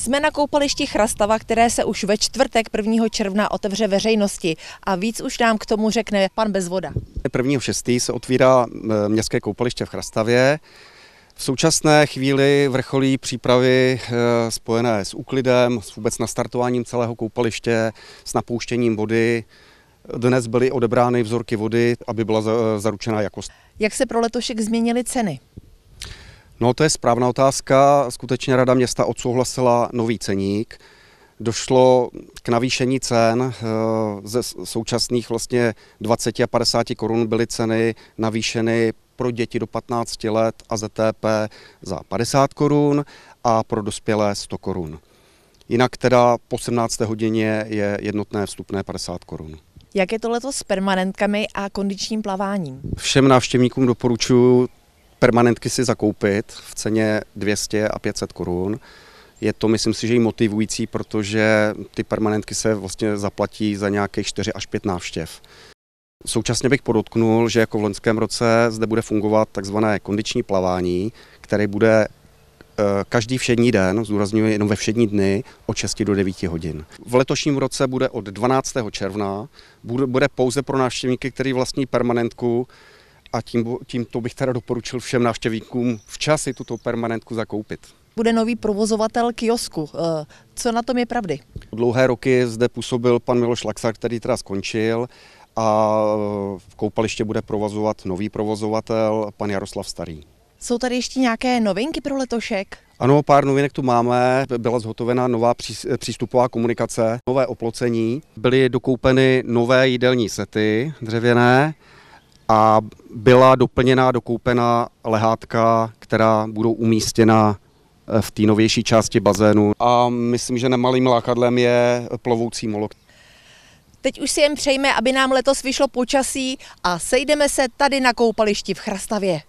Jsme na koupališti Chrastava, které se už ve čtvrtek 1. června otevře veřejnosti a víc už nám k tomu řekne pan Bezvoda. 1.6. se otvírá e, městské koupaliště v Chrastavě. V současné chvíli vrcholí přípravy e, spojené s úklidem, s vůbec nastartováním celého koupaliště, s napouštěním vody. Dnes byly odebrány vzorky vody, aby byla e, zaručena jakost. Jak se pro letošek změnily ceny? No to je správná otázka. Skutečně Rada města odsouhlasila nový ceník. Došlo k navýšení cen. Eh, ze současných vlastně 20 a 50 korun byly ceny navýšeny pro děti do 15 let a ZTP za 50 korun a pro dospělé 100 korun. Jinak teda po 17. hodině je jednotné vstupné 50 korun. Jak je to letos s permanentkami a kondičním plaváním? Všem návštěvníkům doporučuji permanentky si zakoupit v ceně 200 a 500 korun. Je to, myslím si, že i motivující, protože ty permanentky se vlastně zaplatí za nějakých 4 až 5 návštěv. Současně bych podotknul, že jako v loňském roce zde bude fungovat takzvané kondiční plavání, které bude eh, každý všední den, zúraznuju jenom ve všední dny, od 6 do 9 hodin. V letošním roce bude od 12. června, bude pouze pro návštěvníky, který vlastní permanentku, a tím, tím to bych teda doporučil všem návštěvníkům včas si tuto permanentku zakoupit. Bude nový provozovatel kiosku. Eh, co na tom je pravdy? Dlouhé roky zde působil pan Miloš Laxar, který teda skončil a v koupaliště bude provozovat nový provozovatel, pan Jaroslav Starý. Jsou tady ještě nějaké novinky pro letošek? Ano, pár novinek tu máme. Byla zhotovena nová přístupová komunikace, nové oplocení. Byly dokoupeny nové jídelní sety dřevěné a byla doplněná, dokoupena lehátka, která budou umístěna eh, v té novější části bazénu. A myslím, že nemalým lákadlem je plovoucí molok. Teď už si jen přejme, aby nám letos vyšlo počasí a sejdeme se tady na koupališti v Chrastavě.